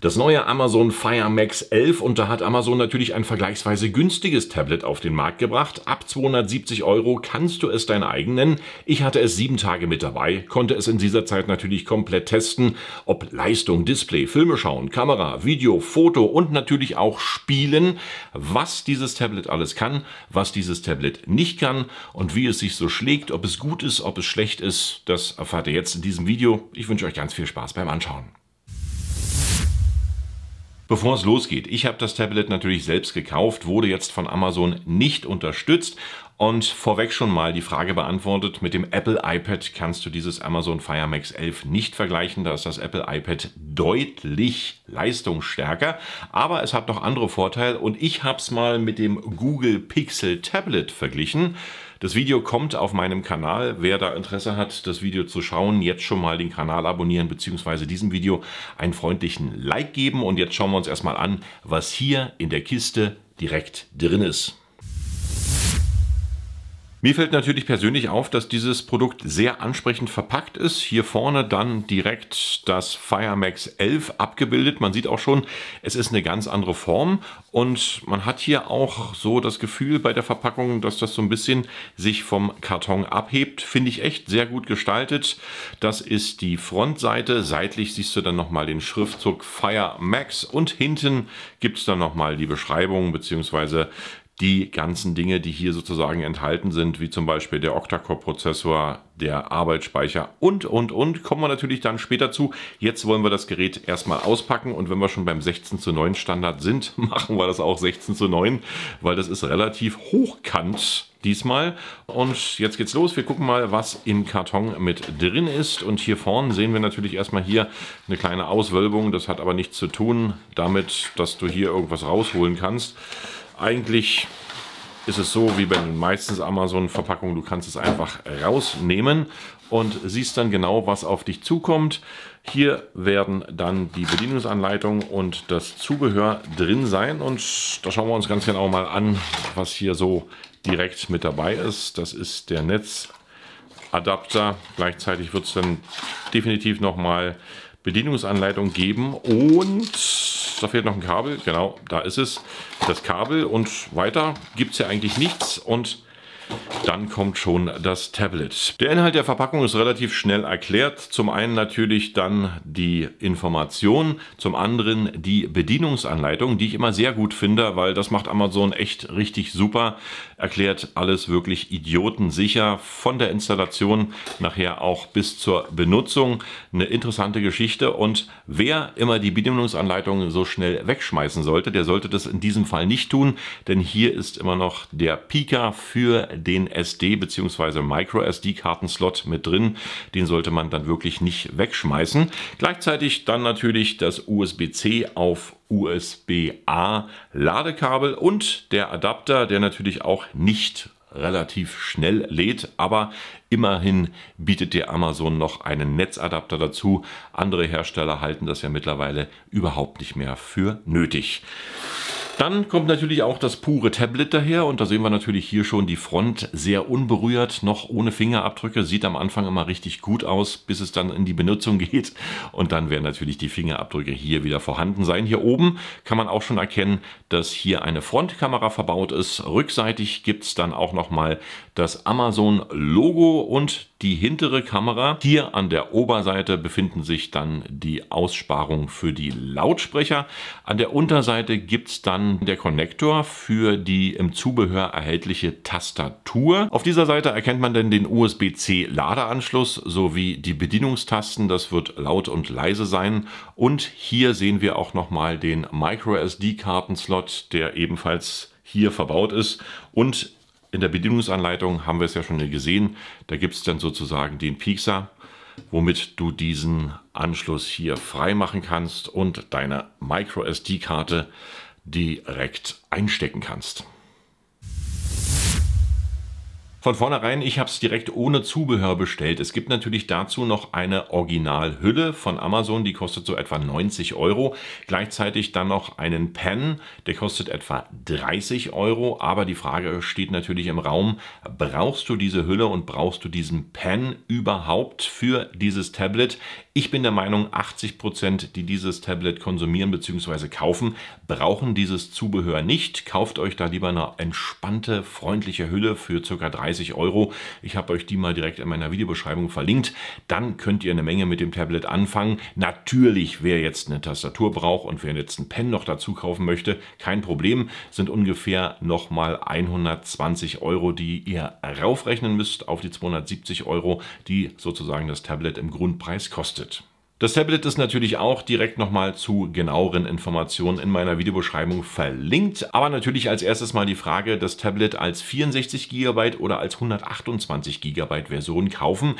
Das neue Amazon Fire Max 11 und da hat Amazon natürlich ein vergleichsweise günstiges Tablet auf den Markt gebracht. Ab 270 Euro kannst du es dein eigen nennen. Ich hatte es sieben Tage mit dabei, konnte es in dieser Zeit natürlich komplett testen, ob Leistung, Display, Filme schauen, Kamera, Video, Foto und natürlich auch Spielen, was dieses Tablet alles kann, was dieses Tablet nicht kann und wie es sich so schlägt, ob es gut ist, ob es schlecht ist, das erfahrt ihr jetzt in diesem Video. Ich wünsche euch ganz viel Spaß beim Anschauen. Bevor es losgeht, ich habe das Tablet natürlich selbst gekauft, wurde jetzt von Amazon nicht unterstützt und vorweg schon mal die Frage beantwortet, mit dem Apple iPad kannst du dieses Amazon Fire Max 11 nicht vergleichen, da ist das Apple iPad deutlich leistungsstärker, aber es hat noch andere Vorteile und ich habe es mal mit dem Google Pixel Tablet verglichen. Das Video kommt auf meinem Kanal. Wer da Interesse hat, das Video zu schauen, jetzt schon mal den Kanal abonnieren bzw. diesem Video einen freundlichen Like geben. Und jetzt schauen wir uns erstmal an, was hier in der Kiste direkt drin ist. Mir fällt natürlich persönlich auf, dass dieses Produkt sehr ansprechend verpackt ist. Hier vorne dann direkt das Firemax 11 abgebildet. Man sieht auch schon, es ist eine ganz andere Form und man hat hier auch so das Gefühl bei der Verpackung, dass das so ein bisschen sich vom Karton abhebt. Finde ich echt sehr gut gestaltet. Das ist die Frontseite. Seitlich siehst du dann nochmal den Schriftzug Firemax und hinten gibt es dann nochmal die Beschreibung bzw die ganzen Dinge, die hier sozusagen enthalten sind, wie zum Beispiel der Octa-Core-Prozessor, der Arbeitsspeicher und, und, und, kommen wir natürlich dann später zu. Jetzt wollen wir das Gerät erstmal auspacken und wenn wir schon beim 16 zu 9 Standard sind, machen wir das auch 16 zu 9, weil das ist relativ hochkant diesmal. Und jetzt geht's los. Wir gucken mal, was im Karton mit drin ist. Und hier vorne sehen wir natürlich erstmal hier eine kleine Auswölbung. Das hat aber nichts zu tun damit, dass du hier irgendwas rausholen kannst. Eigentlich ist es so wie bei den meisten Amazon-Verpackungen, du kannst es einfach rausnehmen und siehst dann genau, was auf dich zukommt. Hier werden dann die Bedienungsanleitung und das Zubehör drin sein und da schauen wir uns ganz genau mal an, was hier so direkt mit dabei ist. Das ist der Netzadapter. Gleichzeitig wird es dann definitiv nochmal mal Bedienungsanleitung geben und da fehlt noch ein Kabel, genau, da ist es, das Kabel und weiter gibt es ja eigentlich nichts und dann kommt schon das Tablet. Der Inhalt der Verpackung ist relativ schnell erklärt. Zum einen natürlich dann die Information, zum anderen die Bedienungsanleitung, die ich immer sehr gut finde, weil das macht Amazon echt richtig super. Erklärt alles wirklich idiotensicher von der Installation nachher auch bis zur Benutzung. Eine interessante Geschichte und wer immer die Bedienungsanleitung so schnell wegschmeißen sollte, der sollte das in diesem Fall nicht tun, denn hier ist immer noch der Pika für den SD- bzw. Micro-SD-Kartenslot mit drin. Den sollte man dann wirklich nicht wegschmeißen. Gleichzeitig dann natürlich das USB-C auf USB-A Ladekabel und der Adapter, der natürlich auch nicht relativ schnell lädt, aber immerhin bietet dir Amazon noch einen Netzadapter dazu. Andere Hersteller halten das ja mittlerweile überhaupt nicht mehr für nötig. Dann kommt natürlich auch das pure Tablet daher und da sehen wir natürlich hier schon die Front sehr unberührt, noch ohne Fingerabdrücke. Sieht am Anfang immer richtig gut aus, bis es dann in die Benutzung geht und dann werden natürlich die Fingerabdrücke hier wieder vorhanden sein. Hier oben kann man auch schon erkennen, dass hier eine Frontkamera verbaut ist. Rückseitig gibt es dann auch nochmal das Amazon-Logo und die hintere Kamera. Hier an der Oberseite befinden sich dann die Aussparungen für die Lautsprecher. An der Unterseite gibt es dann der Konnektor für die im Zubehör erhältliche Tastatur. Auf dieser Seite erkennt man dann den USB-C Ladeanschluss sowie die Bedienungstasten. Das wird laut und leise sein. Und hier sehen wir auch nochmal den microsd kartenslot der ebenfalls hier verbaut ist und in der Bedienungsanleitung haben wir es ja schon gesehen, da gibt es dann sozusagen den Piekser, womit du diesen Anschluss hier frei machen kannst und deine Micro SD-Karte direkt einstecken kannst. Von vornherein, ich habe es direkt ohne Zubehör bestellt. Es gibt natürlich dazu noch eine Originalhülle von Amazon, die kostet so etwa 90 Euro. Gleichzeitig dann noch einen Pen, der kostet etwa 30 Euro. Aber die Frage steht natürlich im Raum, brauchst du diese Hülle und brauchst du diesen Pen überhaupt für dieses Tablet? Ich bin der Meinung, 80 Prozent, die dieses Tablet konsumieren bzw. kaufen, brauchen dieses Zubehör nicht. Kauft euch da lieber eine entspannte, freundliche Hülle für ca. 30 30 Euro. Ich habe euch die mal direkt in meiner Videobeschreibung verlinkt. Dann könnt ihr eine Menge mit dem Tablet anfangen. Natürlich, wer jetzt eine Tastatur braucht und wer jetzt einen Pen noch dazu kaufen möchte, kein Problem, sind ungefähr nochmal 120 Euro, die ihr raufrechnen müsst auf die 270 Euro, die sozusagen das Tablet im Grundpreis kostet. Das Tablet ist natürlich auch direkt nochmal zu genaueren Informationen in meiner Videobeschreibung verlinkt. Aber natürlich als erstes mal die Frage, das Tablet als 64 GB oder als 128 GB Version kaufen.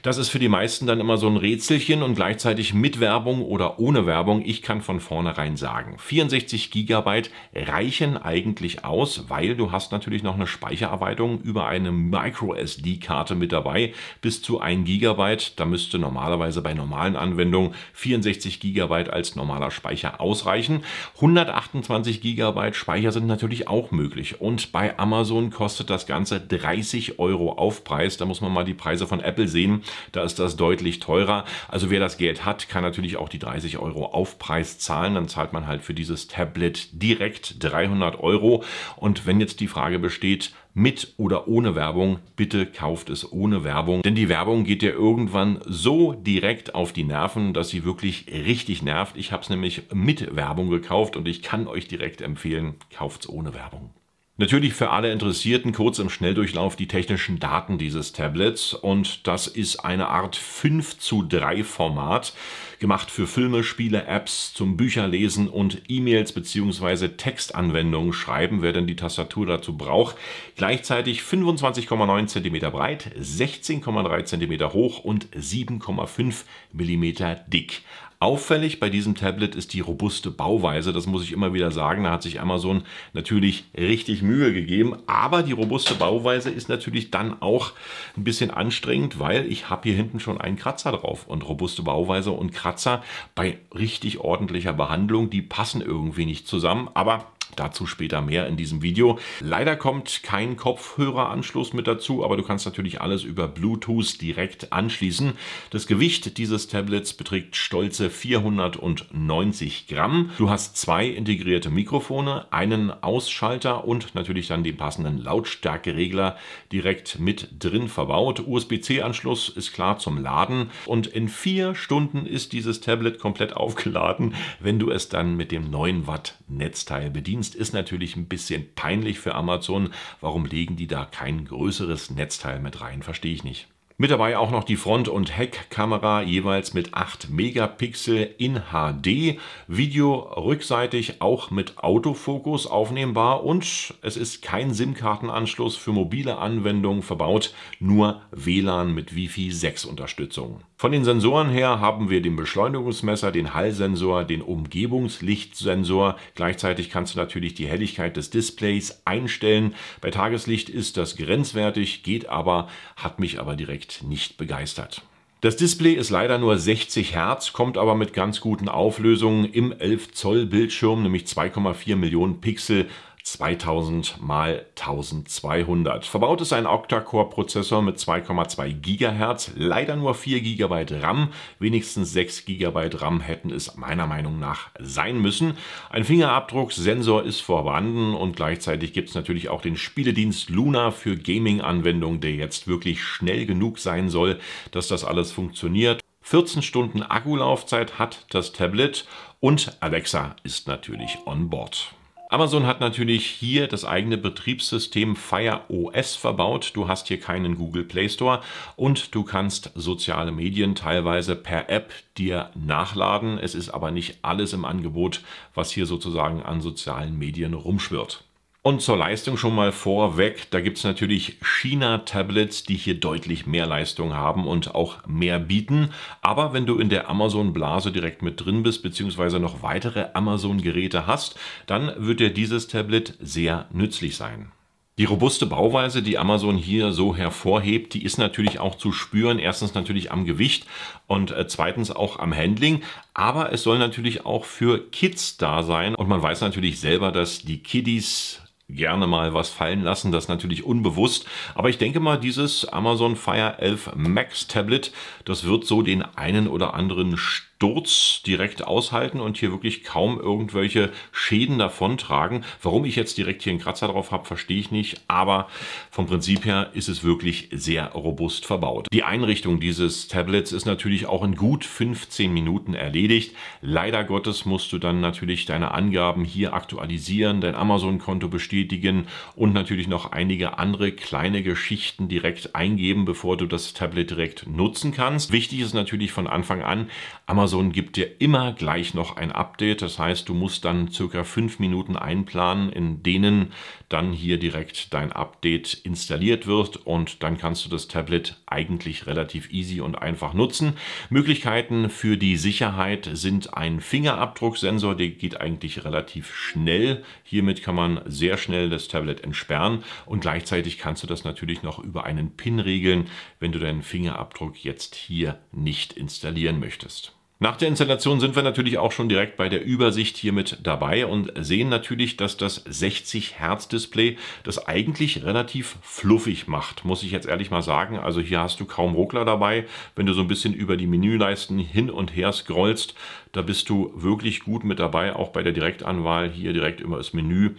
Das ist für die meisten dann immer so ein Rätselchen und gleichzeitig mit Werbung oder ohne Werbung. Ich kann von vornherein sagen, 64 GB reichen eigentlich aus, weil du hast natürlich noch eine Speichererweiterung über eine Micro SD-Karte mit dabei bis zu 1 GB. Da müsste normalerweise bei normalen Anwendungen Anwendung 64 GB als normaler Speicher ausreichen. 128 GB Speicher sind natürlich auch möglich und bei Amazon kostet das Ganze 30 Euro Aufpreis. Da muss man mal die Preise von Apple sehen, da ist das deutlich teurer. Also wer das Geld hat, kann natürlich auch die 30 Euro Aufpreis zahlen. Dann zahlt man halt für dieses Tablet direkt 300 Euro. Und wenn jetzt die Frage besteht, mit oder ohne Werbung. Bitte kauft es ohne Werbung, denn die Werbung geht dir irgendwann so direkt auf die Nerven, dass sie wirklich richtig nervt. Ich habe es nämlich mit Werbung gekauft und ich kann euch direkt empfehlen, kauft es ohne Werbung. Natürlich für alle Interessierten kurz im Schnelldurchlauf die technischen Daten dieses Tablets und das ist eine Art 5 zu 3 Format, gemacht für Filme, Spiele, Apps, zum Bücherlesen und E-Mails bzw. Textanwendungen schreiben, wer denn die Tastatur dazu braucht. Gleichzeitig 25,9 cm breit, 16,3 cm hoch und 7,5 mm dick. Auffällig bei diesem Tablet ist die robuste Bauweise, das muss ich immer wieder sagen, da hat sich Amazon natürlich richtig Mühe gegeben, aber die robuste Bauweise ist natürlich dann auch ein bisschen anstrengend, weil ich habe hier hinten schon einen Kratzer drauf und robuste Bauweise und Kratzer bei richtig ordentlicher Behandlung, die passen irgendwie nicht zusammen, aber Dazu später mehr in diesem Video. Leider kommt kein Kopfhöreranschluss mit dazu, aber du kannst natürlich alles über Bluetooth direkt anschließen. Das Gewicht dieses Tablets beträgt stolze 490 Gramm. Du hast zwei integrierte Mikrofone, einen Ausschalter und natürlich dann den passenden Lautstärkeregler direkt mit drin verbaut. USB-C-Anschluss ist klar zum Laden und in vier Stunden ist dieses Tablet komplett aufgeladen, wenn du es dann mit dem 9 Watt Netzteil bedienst Lieferdienst ist natürlich ein bisschen peinlich für Amazon. Warum legen die da kein größeres Netzteil mit rein? Verstehe ich nicht. Mit dabei auch noch die Front- und Heckkamera, jeweils mit 8 Megapixel in HD. Video rückseitig auch mit Autofokus aufnehmbar und es ist kein SIM-Kartenanschluss für mobile Anwendungen verbaut, nur WLAN mit Wi-Fi 6 Unterstützung. Von den Sensoren her haben wir den Beschleunigungsmesser, den Hallsensor, den Umgebungslichtsensor. Gleichzeitig kannst du natürlich die Helligkeit des Displays einstellen. Bei Tageslicht ist das grenzwertig, geht aber, hat mich aber direkt Blickkontakt nicht begeistert. Das Display ist leider nur 60 Hertz, kommt aber mit ganz guten Auflösungen im 11 Zoll Bildschirm, nämlich 2,4 Millionen Pixel, 2000 mal 1200. Verbaut ist ein Octa-Core-Prozessor mit 2,2 GHz, leider nur 4 GB RAM. Wenigstens 6 GB RAM hätten es meiner Meinung nach sein müssen. Ein Fingerabdrucksensor ist vorhanden und gleichzeitig gibt es natürlich auch den Spieledienst Luna für Gaming-Anwendungen, der jetzt wirklich schnell genug sein soll, dass das alles funktioniert. 14 Stunden Akkulaufzeit hat das Tablet und Alexa ist natürlich on board. Amazon hat natürlich hier das eigene Betriebssystem Fire OS verbaut. Du hast hier keinen Google Play Store und du kannst soziale Medien teilweise per App dir nachladen. Es ist aber nicht alles im Angebot, was hier sozusagen an sozialen Medien rumschwirrt. Und zur Leistung schon mal vorweg, da gibt es natürlich China-Tablets, die hier deutlich mehr Leistung haben und auch mehr bieten. Aber wenn du in der Amazon-Blase direkt mit drin bist, beziehungsweise noch weitere Amazon-Geräte hast, dann wird dir dieses Tablet sehr nützlich sein. Die robuste Bauweise, die Amazon hier so hervorhebt, die ist natürlich auch zu spüren. Erstens natürlich am Gewicht und äh, zweitens auch am Handling. Aber es soll natürlich auch für Kids da sein. Und man weiß natürlich selber, dass die Kiddies gerne mal was fallen lassen, das natürlich unbewusst. Aber ich denke mal, dieses Amazon Fire 11 Max Tablet, das wird so den einen oder anderen Stich Sturz direkt aushalten und hier wirklich kaum irgendwelche Schäden davontragen. Warum ich jetzt direkt hier einen Kratzer drauf habe, verstehe ich nicht, aber vom Prinzip her ist es wirklich sehr robust verbaut. Die Einrichtung dieses Tablets ist natürlich auch in gut 15 Minuten erledigt. Leider Gottes musst du dann natürlich deine Angaben hier aktualisieren, dein Amazon-Konto bestätigen und natürlich noch einige andere kleine Geschichten direkt eingeben, bevor du das Tablet direkt nutzen kannst. Wichtig ist natürlich von Anfang an, Amazon Amazon gibt dir immer gleich noch ein Update. Das heißt, du musst dann circa fünf Minuten einplanen, in denen dann hier direkt dein Update installiert wird und dann kannst du das Tablet eigentlich relativ easy und einfach nutzen. Möglichkeiten für die Sicherheit sind ein Fingerabdrucksensor, der geht eigentlich relativ schnell. Hiermit kann man sehr schnell das Tablet entsperren und gleichzeitig kannst du das natürlich noch über einen PIN regeln, wenn du deinen Fingerabdruck jetzt hier nicht installieren möchtest. Nach der Installation sind wir natürlich auch schon direkt bei der Übersicht hier mit dabei und sehen natürlich, dass das 60 Hertz Display das eigentlich relativ fluffig macht, muss ich jetzt ehrlich mal sagen. Also hier hast du kaum Ruckler dabei. Wenn du so ein bisschen über die Menüleisten hin und her scrollst, da bist du wirklich gut mit dabei, auch bei der Direktanwahl hier direkt über das Menü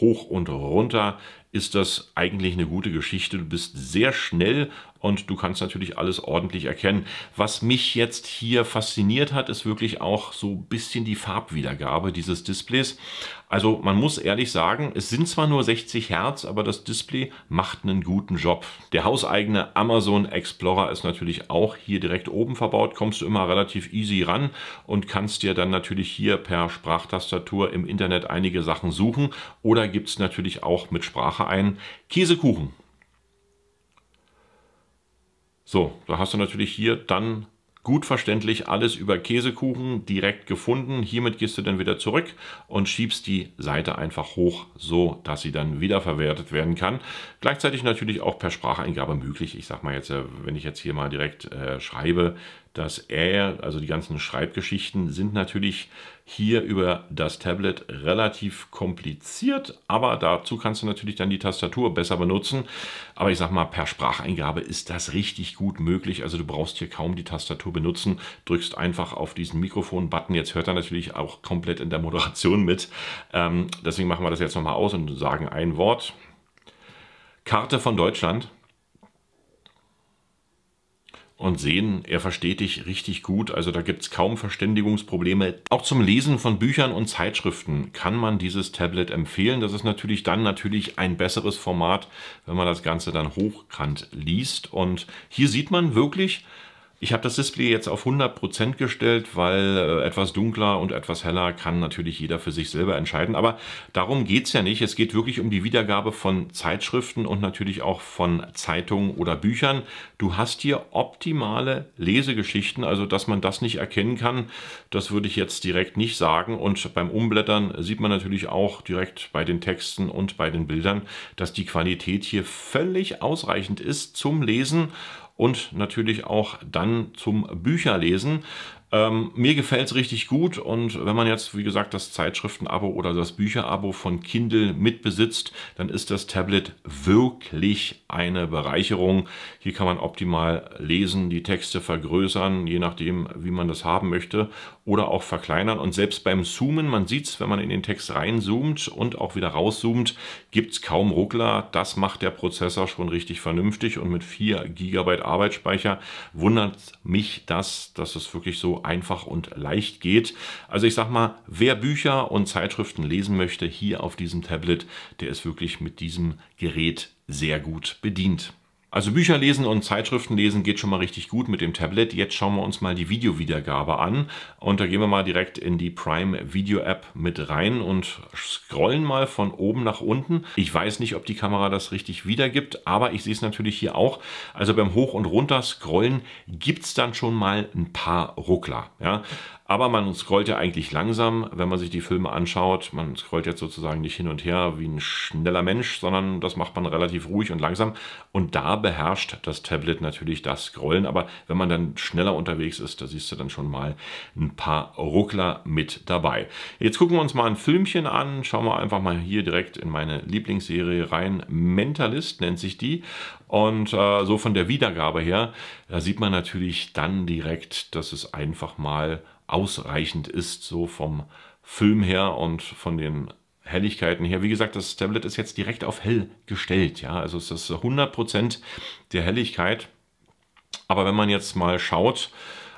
hoch und runter ist das eigentlich eine gute Geschichte. Du bist sehr schnell und du kannst natürlich alles ordentlich erkennen. Was mich jetzt hier fasziniert hat, ist wirklich auch so ein bisschen die Farbwiedergabe dieses Displays. Also man muss ehrlich sagen, es sind zwar nur 60 Hertz, aber das Display macht einen guten Job. Der hauseigene Amazon Explorer ist natürlich auch hier direkt oben verbaut, kommst du immer relativ easy ran und kannst dir dann natürlich hier per Sprachtastatur im Internet einige Sachen suchen oder gibt es natürlich auch mit Sprache ein Käsekuchen. So, da hast du natürlich hier dann gut verständlich alles über Käsekuchen direkt gefunden. Hiermit gehst du dann wieder zurück und schiebst die Seite einfach hoch, so dass sie dann wiederverwertet werden kann. Gleichzeitig natürlich auch per Spracheingabe möglich. Ich sag mal jetzt, äh, wenn ich jetzt hier mal direkt äh, schreibe, dass er, also die ganzen Schreibgeschichten sind natürlich hier über das Tablet relativ kompliziert, aber dazu kannst du natürlich dann die Tastatur besser benutzen. Aber ich sag mal, per Spracheingabe ist das richtig gut möglich. Also du brauchst hier kaum die Tastatur benutzen, drückst einfach auf diesen Mikrofon-Button. Jetzt hört er natürlich auch komplett in der Moderation mit. Ähm, deswegen machen wir das jetzt nochmal aus und sagen ein Wort. Karte von Deutschland und sehen, er versteht dich richtig gut. Also da gibt's kaum Verständigungsprobleme. Auch zum Lesen von Büchern und Zeitschriften kann man dieses Tablet empfehlen. Das ist natürlich dann natürlich ein besseres Format, wenn man das Ganze dann hochkant liest. Und hier sieht man wirklich, ich habe das Display jetzt auf 100% gestellt, weil äh, etwas dunkler und etwas heller kann natürlich jeder für sich selber entscheiden. Aber darum geht es ja nicht. Es geht wirklich um die Wiedergabe von Zeitschriften und natürlich auch von Zeitungen oder Büchern. Du hast hier optimale Lesegeschichten, also dass man das nicht erkennen kann, das würde ich jetzt direkt nicht sagen. Und beim Umblättern sieht man natürlich auch direkt bei den Texten und bei den Bildern, dass die Qualität hier völlig ausreichend ist zum Lesen und natürlich auch dann zum Bücherlesen. Ähm, mir gefällt es richtig gut und wenn man jetzt, wie gesagt, das Zeitschriftenabo oder das Bücherabo von Kindle mitbesitzt, dann ist das Tablet wirklich eine Bereicherung. Hier kann man optimal lesen, die Texte vergrößern, je nachdem, wie man das haben möchte oder auch verkleinern. Und selbst beim Zoomen, man sieht es, wenn man in den Text reinzoomt und auch wieder rauszoomt, gibt es kaum Ruckler. Das macht der Prozessor schon richtig vernünftig und mit 4 GB Arbeitsspeicher wundert mich das, dass es wirklich so einfach und leicht geht. Also ich sag mal, wer Bücher und Zeitschriften lesen möchte, hier auf diesem Tablet, der ist wirklich mit diesem Gerät sehr gut bedient. Also Bücher lesen und Zeitschriften lesen geht schon mal richtig gut mit dem Tablet. Jetzt schauen wir uns mal die Videowiedergabe an und da gehen wir mal direkt in die Prime Video App mit rein und scrollen mal von oben nach unten. Ich weiß nicht, ob die Kamera das richtig wiedergibt, aber ich sehe es natürlich hier auch. Also beim Hoch- und Runter scrollen gibt es dann schon mal ein paar Ruckler. Ja? Aber man scrollt ja eigentlich langsam, wenn man sich die Filme anschaut. Man scrollt jetzt sozusagen nicht hin und her wie ein schneller Mensch, sondern das macht man relativ ruhig und langsam. Und da beherrscht das Tablet natürlich das Scrollen. Aber wenn man dann schneller unterwegs ist, da siehst du dann schon mal ein paar Ruckler mit dabei. Jetzt gucken wir uns mal ein Filmchen an. Schauen wir einfach mal hier direkt in meine Lieblingsserie rein. Mentalist nennt sich die. Und äh, so von der Wiedergabe her, da sieht man natürlich dann direkt, dass es einfach mal ausreichend ist, so vom Film her und von den Helligkeiten her. Wie gesagt, das Tablet ist jetzt direkt auf hell gestellt. Ja? Also es ist 100% der Helligkeit. Aber wenn man jetzt mal schaut,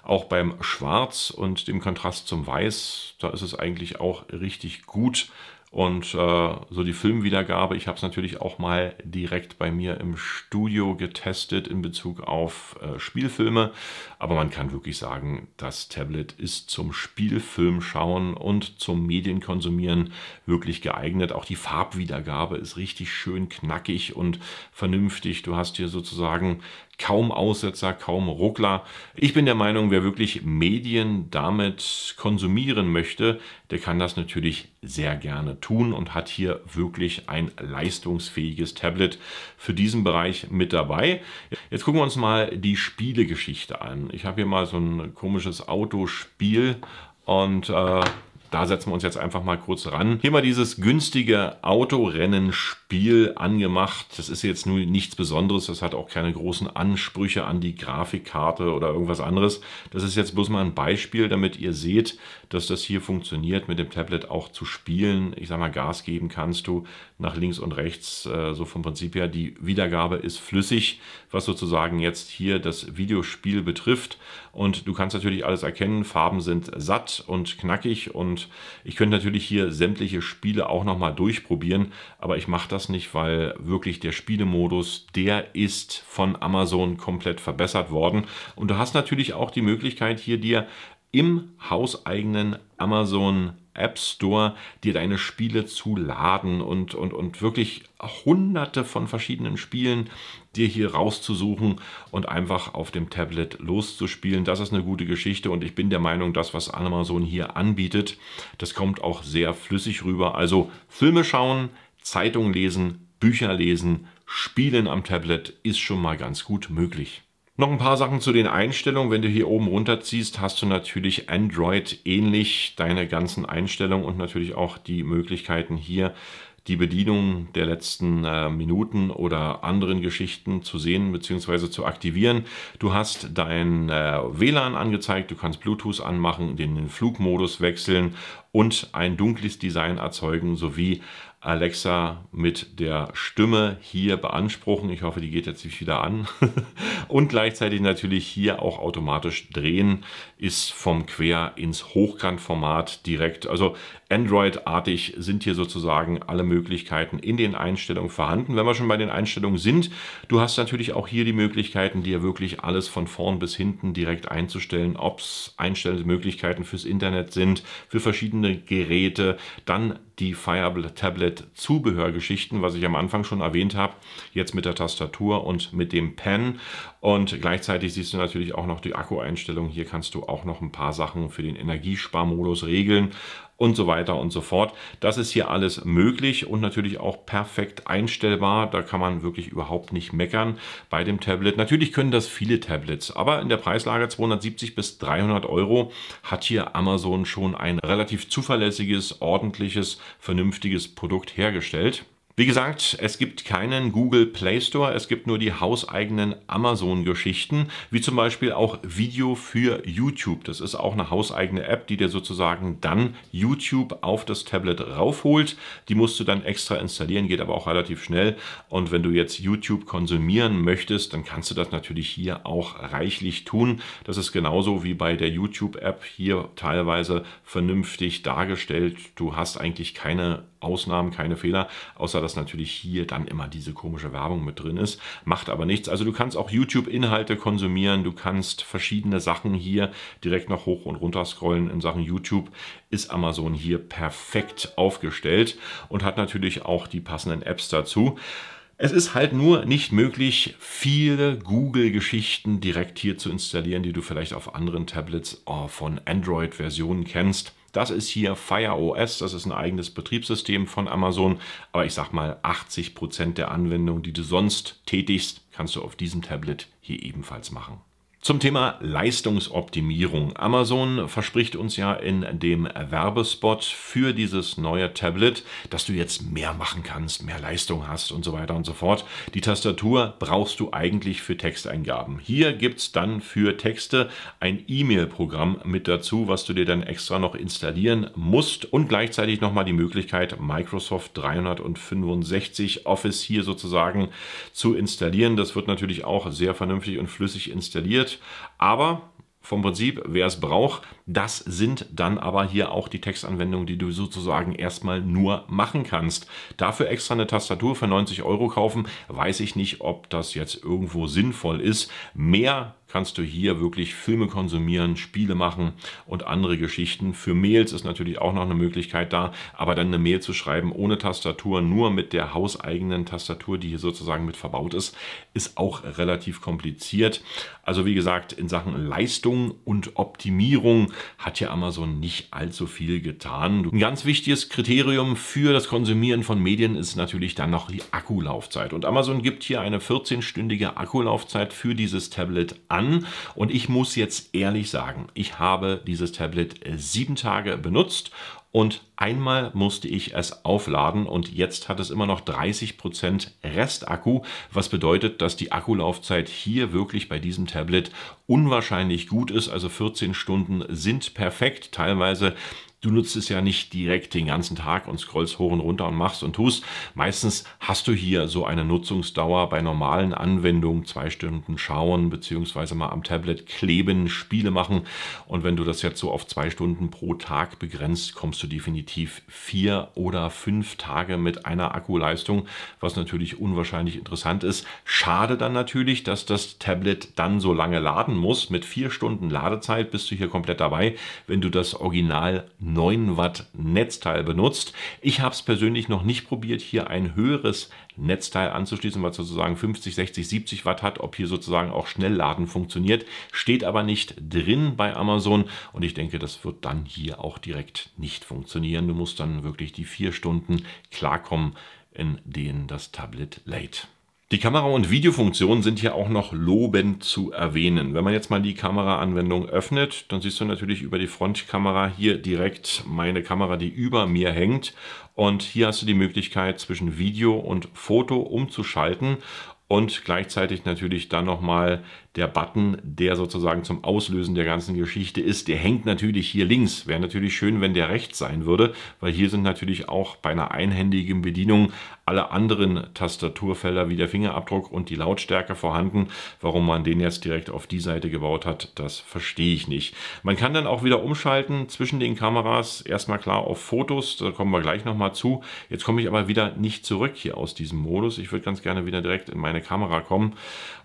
auch beim Schwarz und dem Kontrast zum Weiß, da ist es eigentlich auch richtig gut und äh, so die Filmwiedergabe, ich habe es natürlich auch mal direkt bei mir im Studio getestet in Bezug auf äh, Spielfilme. Aber man kann wirklich sagen, das Tablet ist zum Spielfilm schauen und zum Medienkonsumieren wirklich geeignet. Auch die Farbwiedergabe ist richtig schön knackig und vernünftig. Du hast hier sozusagen kaum Aussetzer, kaum Ruckler. Ich bin der Meinung, wer wirklich Medien damit konsumieren möchte, der kann das natürlich sehr gerne tun und hat hier wirklich ein leistungsfähiges Tablet für diesen Bereich mit dabei. Jetzt gucken wir uns mal die Spielegeschichte an. Ich habe hier mal so ein komisches Autospiel und äh, da setzen wir uns jetzt einfach mal kurz ran. Hier mal dieses günstige Autorennenspiel Spiel angemacht. Das ist jetzt nun nichts Besonderes. Das hat auch keine großen Ansprüche an die Grafikkarte oder irgendwas anderes. Das ist jetzt bloß mal ein Beispiel, damit ihr seht, dass das hier funktioniert, mit dem Tablet auch zu spielen. Ich sag mal, Gas geben kannst du nach links und rechts. Äh, so vom Prinzip her, die Wiedergabe ist flüssig, was sozusagen jetzt hier das Videospiel betrifft. Und du kannst natürlich alles erkennen. Farben sind satt und knackig. Und ich könnte natürlich hier sämtliche Spiele auch nochmal durchprobieren. Aber ich mache das das nicht, weil wirklich der Spielemodus, der ist von Amazon komplett verbessert worden. Und du hast natürlich auch die Möglichkeit, hier dir im hauseigenen Amazon App Store dir deine Spiele zu laden und, und, und wirklich hunderte von verschiedenen Spielen dir hier rauszusuchen und einfach auf dem Tablet loszuspielen. Das ist eine gute Geschichte und ich bin der Meinung, das, was Amazon hier anbietet, das kommt auch sehr flüssig rüber. Also Filme schauen, Zeitung lesen, Bücher lesen, Spielen am Tablet ist schon mal ganz gut möglich. Noch ein paar Sachen zu den Einstellungen. Wenn du hier oben runterziehst, hast du natürlich Android ähnlich deine ganzen Einstellungen und natürlich auch die Möglichkeiten hier die Bedienung der letzten äh, Minuten oder anderen Geschichten zu sehen bzw. zu aktivieren. Du hast dein äh, WLAN angezeigt, du kannst Bluetooth anmachen, den Flugmodus wechseln und ein dunkles Design erzeugen sowie Alexa mit der Stimme hier beanspruchen. Ich hoffe, die geht jetzt nicht wieder an. und gleichzeitig natürlich hier auch automatisch drehen, ist vom Quer ins Hochkantformat direkt. Also Android-artig sind hier sozusagen alle Möglichkeiten in den Einstellungen vorhanden. Wenn wir schon bei den Einstellungen sind, du hast natürlich auch hier die Möglichkeiten, dir wirklich alles von vorn bis hinten direkt einzustellen, ob es Einstellungsmöglichkeiten fürs Internet sind, für verschiedene Geräte, dann die Fire Tablet Zubehörgeschichten, was ich am Anfang schon erwähnt habe, jetzt mit der Tastatur und mit dem Pen und gleichzeitig siehst du natürlich auch noch die Akkueinstellung. Hier kannst du auch noch ein paar Sachen für den Energiesparmodus regeln und so weiter und so fort. Das ist hier alles möglich und natürlich auch perfekt einstellbar. Da kann man wirklich überhaupt nicht meckern bei dem Tablet. Natürlich können das viele Tablets, aber in der Preislage 270 bis 300 Euro hat hier Amazon schon ein relativ zuverlässiges, ordentliches, vernünftiges Produkt hergestellt. Wie gesagt, es gibt keinen Google Play Store, es gibt nur die hauseigenen Amazon-Geschichten, wie zum Beispiel auch Video für YouTube. Das ist auch eine hauseigene App, die dir sozusagen dann YouTube auf das Tablet raufholt. Die musst du dann extra installieren, geht aber auch relativ schnell. Und wenn du jetzt YouTube konsumieren möchtest, dann kannst du das natürlich hier auch reichlich tun. Das ist genauso wie bei der YouTube-App hier teilweise vernünftig dargestellt. Du hast eigentlich keine Ausnahmen, keine Fehler, außer dass dass natürlich hier dann immer diese komische Werbung mit drin ist. Macht aber nichts. Also du kannst auch YouTube-Inhalte konsumieren, du kannst verschiedene Sachen hier direkt noch hoch und runter scrollen in Sachen YouTube. Ist Amazon hier perfekt aufgestellt und hat natürlich auch die passenden Apps dazu. Es ist halt nur nicht möglich, viele Google-Geschichten direkt hier zu installieren, die du vielleicht auf anderen Tablets oh, von Android-Versionen kennst. Das ist hier Fire OS, das ist ein eigenes Betriebssystem von Amazon. Aber ich sag mal, 80% Prozent der Anwendungen, die du sonst tätigst, kannst du auf diesem Tablet hier ebenfalls machen. Zum Thema Leistungsoptimierung. Amazon verspricht uns ja in dem Werbespot für dieses neue Tablet, dass du jetzt mehr machen kannst, mehr Leistung hast und so weiter und so fort. Die Tastatur brauchst du eigentlich für Texteingaben. Hier gibt es dann für Texte ein E-Mail-Programm mit dazu, was du dir dann extra noch installieren musst und gleichzeitig nochmal die Möglichkeit, Microsoft 365 Office hier sozusagen zu installieren. Das wird natürlich auch sehr vernünftig und flüssig installiert aber vom Prinzip, wer es braucht, das sind dann aber hier auch die Textanwendungen, die du sozusagen erstmal nur machen kannst. Dafür extra eine Tastatur für 90 Euro kaufen, weiß ich nicht, ob das jetzt irgendwo sinnvoll ist. Mehr kannst du hier wirklich Filme konsumieren, Spiele machen und andere Geschichten. Für Mails ist natürlich auch noch eine Möglichkeit da, aber dann eine Mail zu schreiben ohne Tastatur, nur mit der hauseigenen Tastatur, die hier sozusagen mit verbaut ist, ist auch relativ kompliziert. Also wie gesagt, in Sachen Leistung und Optimierung hat ja Amazon nicht allzu viel getan. Ein ganz wichtiges Kriterium für das Konsumieren von Medien ist natürlich dann noch die Akkulaufzeit. Und Amazon gibt hier eine 14-stündige Akkulaufzeit für dieses Tablet an. Und ich muss jetzt ehrlich sagen, ich habe dieses Tablet sieben Tage benutzt und einmal musste ich es aufladen und jetzt hat es immer noch 30% Prozent Restakku, was bedeutet, dass die Akkulaufzeit hier wirklich bei diesem Tablet unwahrscheinlich gut ist. Also 14 Stunden sind perfekt. Teilweise du nutzt es ja nicht direkt den ganzen Tag und scrollst hoch und runter und machst und tust. Meistens hast du hier so eine Nutzungsdauer bei normalen Anwendungen, zwei Stunden schauen, beziehungsweise mal am Tablet kleben, Spiele machen. Und wenn du das jetzt so auf zwei Stunden pro Tag begrenzt, kommst du definitiv vier oder fünf Tage mit einer Akkuleistung, was natürlich unwahrscheinlich interessant ist. Schade dann natürlich, dass das Tablet dann so lange laden muss. Mit vier Stunden Ladezeit bist du hier komplett dabei, wenn du das Original 9 Watt Netzteil benutzt. Ich habe es persönlich noch nicht probiert, hier ein höheres Netzteil anzuschließen, was sozusagen 50, 60, 70 Watt hat, ob hier sozusagen auch Schnellladen funktioniert. Steht aber nicht drin bei Amazon und ich denke, das wird dann hier auch direkt nicht funktionieren. Du musst dann wirklich die vier Stunden klarkommen, in denen das Tablet lädt. Die Kamera- und Videofunktionen sind hier auch noch lobend zu erwähnen. Wenn man jetzt mal die Kameraanwendung öffnet, dann siehst du natürlich über die Frontkamera hier direkt meine Kamera, die über mir hängt. Und hier hast du die Möglichkeit zwischen Video und Foto umzuschalten und gleichzeitig natürlich dann nochmal der Button, der sozusagen zum Auslösen der ganzen Geschichte ist. Der hängt natürlich hier links. Wäre natürlich schön, wenn der rechts sein würde, weil hier sind natürlich auch bei einer einhändigen Bedienung alle anderen Tastaturfelder wie der Fingerabdruck und die Lautstärke vorhanden. Warum man den jetzt direkt auf die Seite gebaut hat, das verstehe ich nicht. Man kann dann auch wieder umschalten zwischen den Kameras. Erstmal klar auf Fotos, da kommen wir gleich nochmal zu. Jetzt komme ich aber wieder nicht zurück hier aus diesem Modus. Ich würde ganz gerne wieder direkt in meine Kamera kommen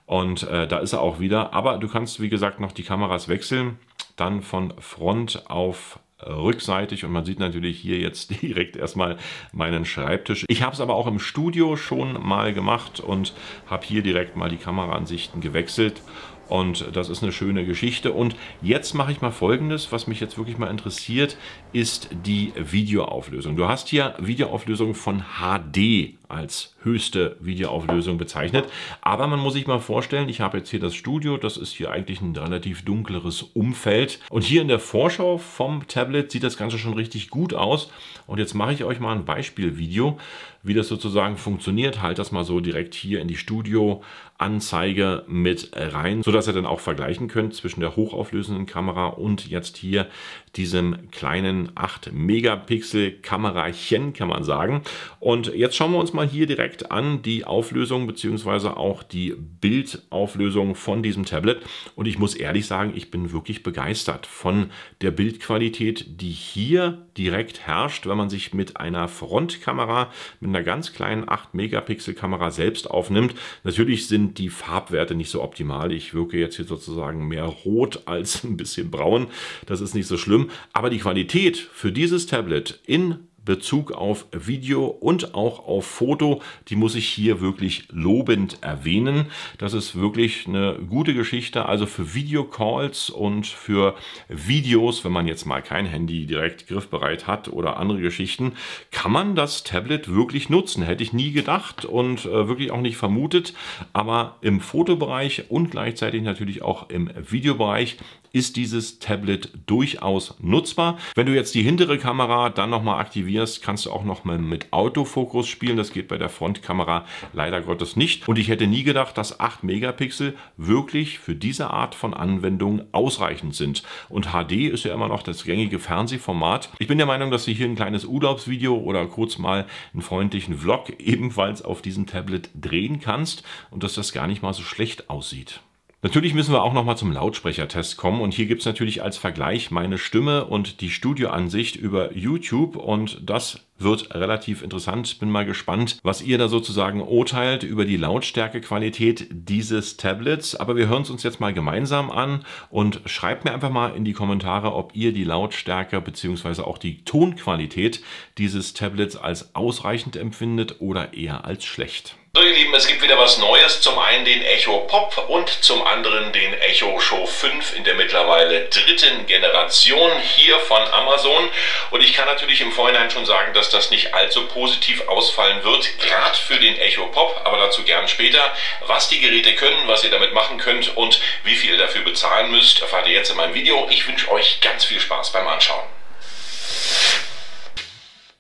und äh, da ist er auch wieder. Aber du kannst, wie gesagt, noch die Kameras wechseln. Dann von Front auf rückseitig und man sieht natürlich hier jetzt direkt erstmal meinen Schreibtisch. Ich habe es aber auch im Studio schon mal gemacht und habe hier direkt mal die Kameraansichten gewechselt und das ist eine schöne Geschichte. Und jetzt mache ich mal folgendes, was mich jetzt wirklich mal interessiert, ist die Videoauflösung. Du hast hier Videoauflösung von HD als höchste Videoauflösung bezeichnet. Aber man muss sich mal vorstellen, ich habe jetzt hier das Studio, das ist hier eigentlich ein relativ dunkleres Umfeld. Und hier in der Vorschau vom Tablet sieht das Ganze schon richtig gut aus. Und jetzt mache ich euch mal ein Beispielvideo, wie das sozusagen funktioniert. Halt das mal so direkt hier in die Studio-Anzeige mit rein, sodass ihr dann auch vergleichen könnt zwischen der hochauflösenden Kamera und jetzt hier diesem kleinen 8 Megapixel Kamerachen, kann man sagen. Und jetzt schauen wir uns mal hier direkt an die Auflösung bzw. auch die Bildauflösung von diesem Tablet. Und ich muss ehrlich sagen, ich bin wirklich begeistert von der Bildqualität, die hier direkt herrscht, wenn man sich mit einer Frontkamera, mit einer ganz kleinen 8-Megapixel-Kamera selbst aufnimmt. Natürlich sind die Farbwerte nicht so optimal. Ich wirke jetzt hier sozusagen mehr rot als ein bisschen braun. Das ist nicht so schlimm. Aber die Qualität für dieses Tablet in Bezug auf Video und auch auf Foto, die muss ich hier wirklich lobend erwähnen. Das ist wirklich eine gute Geschichte. Also für Videocalls und für Videos, wenn man jetzt mal kein Handy direkt griffbereit hat oder andere Geschichten, kann man das Tablet wirklich nutzen. Hätte ich nie gedacht und äh, wirklich auch nicht vermutet. Aber im Fotobereich und gleichzeitig natürlich auch im Videobereich ist dieses Tablet durchaus nutzbar. Wenn du jetzt die hintere Kamera dann nochmal aktivierst, kannst du auch nochmal mit Autofokus spielen. Das geht bei der Frontkamera leider Gottes nicht. Und ich hätte nie gedacht, dass 8 Megapixel wirklich für diese Art von Anwendung ausreichend sind. Und HD ist ja immer noch das gängige Fernsehformat. Ich bin der Meinung, dass ich hier ein kleines Urlaubsvideo oder kurz mal einen freundlichen Vlog ebenfalls auf diesem Tablet drehen kannst und dass das gar nicht mal so schlecht aussieht. Natürlich müssen wir auch nochmal zum Lautsprechertest kommen und hier gibt es natürlich als Vergleich meine Stimme und die Studioansicht über YouTube und das wird relativ interessant. Bin mal gespannt, was ihr da sozusagen urteilt über die Lautstärkequalität dieses Tablets. Aber wir hören es uns jetzt mal gemeinsam an und schreibt mir einfach mal in die Kommentare, ob ihr die Lautstärke bzw. auch die Tonqualität dieses Tablets als ausreichend empfindet oder eher als schlecht. So ihr Lieben, es gibt wieder was Neues. Zum einen den Echo Pop und zum anderen den Echo Show 5 in der mittlerweile dritten Generation hier von Amazon. Und ich kann natürlich im Vorhinein schon sagen, dass dass das nicht allzu positiv ausfallen wird, gerade für den Echo Pop, aber dazu gern später. Was die Geräte können, was ihr damit machen könnt und wie viel ihr dafür bezahlen müsst, erfahrt ihr jetzt in meinem Video. Ich wünsche euch ganz viel Spaß beim Anschauen.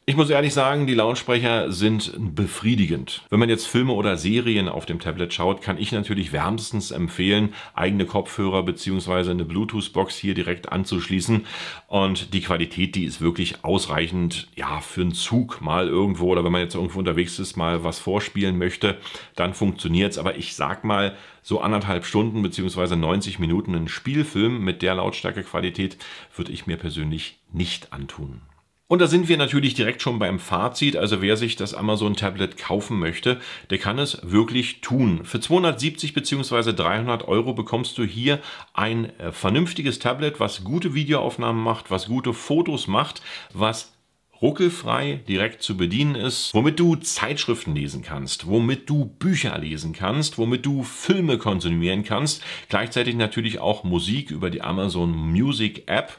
Ich muss ehrlich sagen, die Lautsprecher sind befriedigend. Wenn man jetzt Filme oder Serien auf dem Tablet schaut, kann ich natürlich wärmstens empfehlen, eigene Kopfhörer bzw. eine Bluetooth-Box hier direkt anzuschließen. Und die Qualität, die ist wirklich ausreichend, ja, für einen Zug mal irgendwo oder wenn man jetzt irgendwo unterwegs ist, mal was vorspielen möchte, dann funktioniert's. Aber ich sag mal, so anderthalb Stunden bzw. 90 Minuten einen Spielfilm mit der Lautstärkequalität würde ich mir persönlich nicht antun. Und da sind wir natürlich direkt schon beim Fazit. Also wer sich das Amazon Tablet kaufen möchte, der kann es wirklich tun. Für 270 bzw. 300 Euro bekommst du hier ein äh, vernünftiges Tablet, was gute Videoaufnahmen macht, was gute Fotos macht, was ruckelfrei direkt zu bedienen ist, womit du Zeitschriften lesen kannst, womit du Bücher lesen kannst, womit du Filme konsumieren kannst, gleichzeitig natürlich auch Musik über die Amazon Music App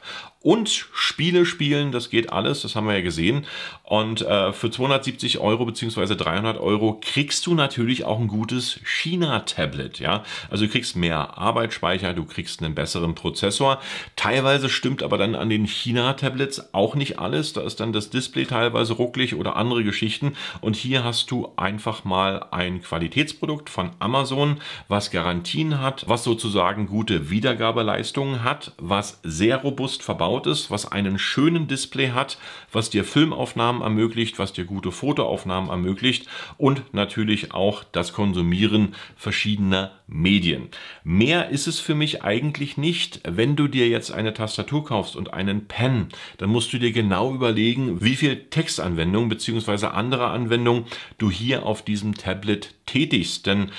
und Spiele spielen, das geht alles, das haben wir ja gesehen. Und äh, für 270 Euro bzw. 300 Euro kriegst du natürlich auch ein gutes China-Tablet. Ja? Also du kriegst mehr Arbeitsspeicher, du kriegst einen besseren Prozessor. Teilweise stimmt aber dann an den China-Tablets auch nicht alles. Da ist dann das Display teilweise rucklig oder andere Geschichten. Und hier hast du einfach mal ein Qualitätsprodukt von Amazon, was Garantien hat, was sozusagen gute Wiedergabeleistungen hat, was sehr robust verbaut ist, was einen schönen Display hat, was dir Filmaufnahmen Videoaufnahmen ermöglicht, was dir gute Fotoaufnahmen ermöglicht und natürlich auch das Konsumieren verschiedener Medien. Mehr ist es für mich eigentlich nicht. Wenn du dir jetzt eine Tastatur kaufst und einen Pen, dann musst du dir genau überlegen, wie viel Textanwendung bzw. andere Anwendung du hier auf diesem Tablet tätigst. Denn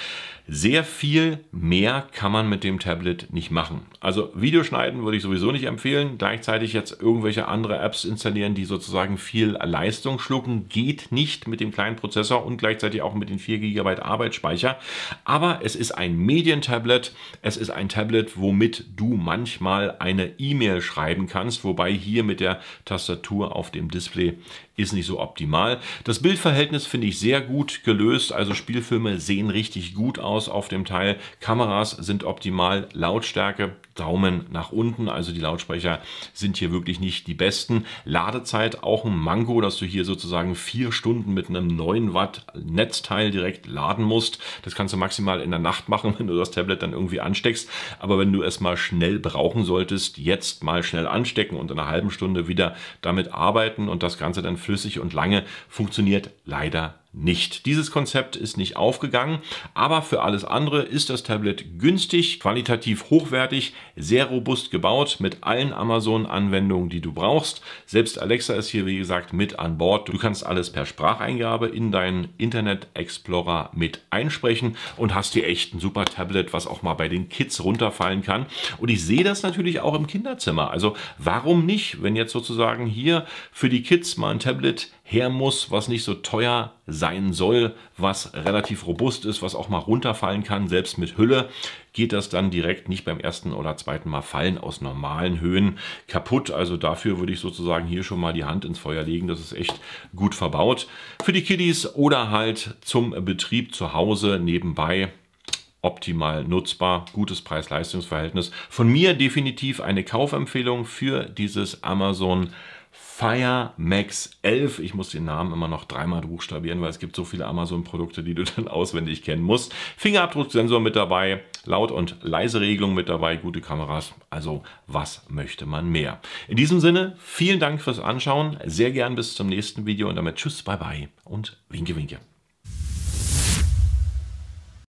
sehr viel mehr kann man mit dem Tablet nicht machen. Also Videoschneiden würde ich sowieso nicht empfehlen. Gleichzeitig jetzt irgendwelche andere Apps installieren, die sozusagen viel Leistung schlucken, geht nicht mit dem kleinen Prozessor und gleichzeitig auch mit den 4 GB Arbeitsspeicher. Aber es ist ein Medientablet. Es ist ein Tablet, womit du manchmal eine E-Mail schreiben kannst, wobei hier mit der Tastatur auf dem Display ist nicht so optimal. Das Bildverhältnis finde ich sehr gut gelöst, also Spielfilme sehen richtig gut aus auf dem Teil. Kameras sind optimal, Lautstärke Daumen nach unten. Also die Lautsprecher sind hier wirklich nicht die besten. Ladezeit auch ein Mango, dass du hier sozusagen vier Stunden mit einem 9 Watt Netzteil direkt laden musst. Das kannst du maximal in der Nacht machen, wenn du das Tablet dann irgendwie ansteckst. Aber wenn du es mal schnell brauchen solltest, jetzt mal schnell anstecken und in einer halben Stunde wieder damit arbeiten und das Ganze dann flüssig und lange funktioniert leider nicht. Dieses Konzept ist nicht aufgegangen, aber für alles andere ist das Tablet günstig, qualitativ hochwertig, sehr robust gebaut mit allen Amazon-Anwendungen, die du brauchst. Selbst Alexa ist hier, wie gesagt, mit an Bord. Du kannst alles per Spracheingabe in deinen Internet Explorer mit einsprechen und hast hier echt ein super Tablet, was auch mal bei den Kids runterfallen kann. Und ich sehe das natürlich auch im Kinderzimmer. Also warum nicht, wenn jetzt sozusagen hier für die Kids mal ein Tablet her muss, was nicht so teuer sein soll, was relativ robust ist, was auch mal runterfallen kann, selbst mit Hülle, geht das dann direkt nicht beim ersten oder zweiten Mal fallen aus normalen Höhen kaputt. Also dafür würde ich sozusagen hier schon mal die Hand ins Feuer legen. Das ist echt gut verbaut. Für die Kiddies oder halt zum Betrieb zu Hause nebenbei optimal nutzbar, gutes Preis-Leistungs-Verhältnis. Von mir definitiv eine Kaufempfehlung für dieses Amazon Fire Max 11. Ich muss den Namen immer noch dreimal buchstabieren, weil es gibt so viele Amazon-Produkte, die du dann auswendig kennen musst. Fingerabdrucksensor mit dabei, Laut- und Leise-Regelung mit dabei, gute Kameras. Also was möchte man mehr? In diesem Sinne, vielen Dank fürs Anschauen. Sehr gern bis zum nächsten Video und damit tschüss, bye bye und winke, winke.